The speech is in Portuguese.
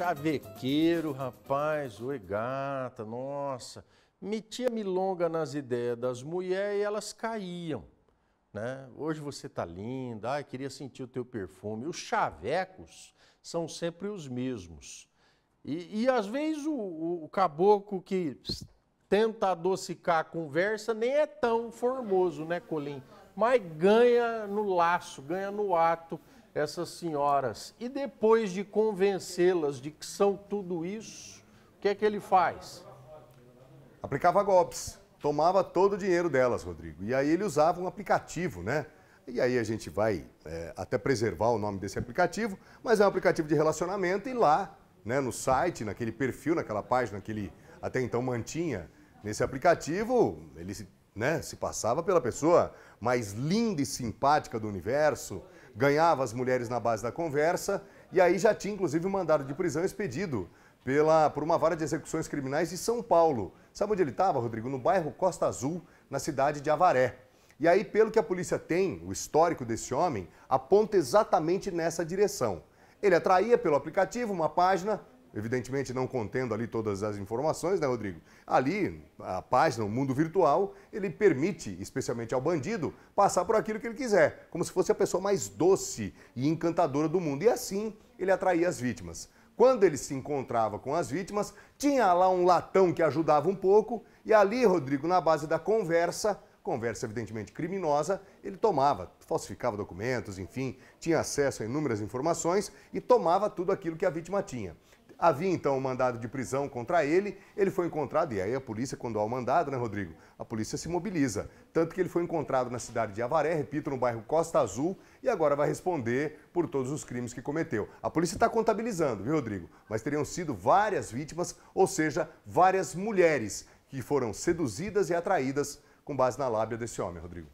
chavequeiro, rapaz, oi gata, nossa. Metia milonga nas ideias das mulheres e elas caíam. Né? Hoje você tá linda, ai, queria sentir o teu perfume. Os chavecos são sempre os mesmos. E, e às vezes o, o, o caboclo que tenta adocicar a conversa nem é tão formoso, né, Colim? Mas ganha no laço, ganha no ato essas senhoras e depois de convencê-las de que são tudo isso, o que é que ele faz? Aplicava golpes, tomava todo o dinheiro delas, Rodrigo. E aí ele usava um aplicativo, né? E aí a gente vai é, até preservar o nome desse aplicativo, mas é um aplicativo de relacionamento e lá, né, no site, naquele perfil, naquela página que ele até então mantinha nesse aplicativo, ele se, né, se passava pela pessoa mais linda e simpática do universo, ganhava as mulheres na base da conversa e aí já tinha inclusive um mandado de prisão expedido pela, por uma vara de execuções criminais de São Paulo. Sabe onde ele estava, Rodrigo? No bairro Costa Azul, na cidade de Avaré. E aí, pelo que a polícia tem, o histórico desse homem aponta exatamente nessa direção. Ele atraía pelo aplicativo uma página evidentemente não contendo ali todas as informações, né, Rodrigo? Ali, a página, o mundo virtual, ele permite, especialmente ao bandido, passar por aquilo que ele quiser, como se fosse a pessoa mais doce e encantadora do mundo. E assim ele atraía as vítimas. Quando ele se encontrava com as vítimas, tinha lá um latão que ajudava um pouco, e ali, Rodrigo, na base da conversa, conversa evidentemente criminosa, ele tomava, falsificava documentos, enfim, tinha acesso a inúmeras informações e tomava tudo aquilo que a vítima tinha. Havia então um mandado de prisão contra ele, ele foi encontrado, e aí a polícia, quando há o um mandado, né, Rodrigo? A polícia se mobiliza. Tanto que ele foi encontrado na cidade de Avaré, repito, no bairro Costa Azul, e agora vai responder por todos os crimes que cometeu. A polícia está contabilizando, viu, Rodrigo? Mas teriam sido várias vítimas, ou seja, várias mulheres que foram seduzidas e atraídas com base na lábia desse homem, Rodrigo.